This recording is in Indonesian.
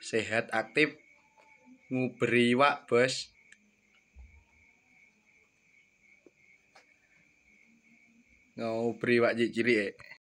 sehat aktif nguberi wak bos nguber wak cilik cilik eh.